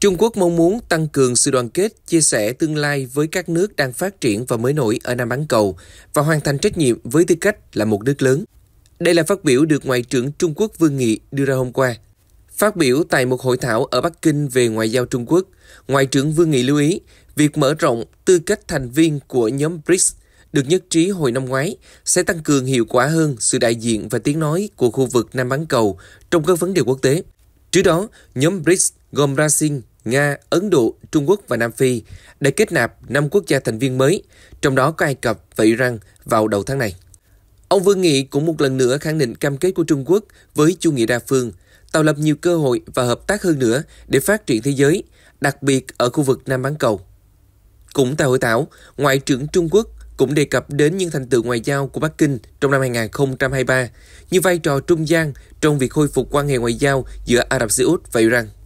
Trung Quốc mong muốn tăng cường sự đoàn kết, chia sẻ tương lai với các nước đang phát triển và mới nổi ở Nam bán cầu và hoàn thành trách nhiệm với tư cách là một nước lớn. Đây là phát biểu được Ngoại trưởng Trung Quốc Vương Nghị đưa ra hôm qua. Phát biểu tại một hội thảo ở Bắc Kinh về ngoại giao Trung Quốc, Ngoại trưởng Vương Nghị lưu ý việc mở rộng tư cách thành viên của nhóm BRICS được nhất trí hồi năm ngoái sẽ tăng cường hiệu quả hơn sự đại diện và tiếng nói của khu vực Nam bán cầu trong các vấn đề quốc tế. Trước đó, nhóm BRICS gồm Brazil, Nga, Ấn Độ, Trung Quốc và Nam Phi để kết nạp 5 quốc gia thành viên mới, trong đó có Ai Cập và Iran vào đầu tháng này. Ông Vương Nghị cũng một lần nữa khẳng định cam kết của Trung Quốc với chủ nghĩa đa phương, tạo lập nhiều cơ hội và hợp tác hơn nữa để phát triển thế giới, đặc biệt ở khu vực Nam bán cầu. Cũng tại hội thảo, Ngoại trưởng Trung Quốc cũng đề cập đến những thành tựu ngoại giao của Bắc Kinh trong năm 2023 như vai trò trung gian trong việc khôi phục quan hệ ngoại giao giữa Ả Rập Xê Út và Iran.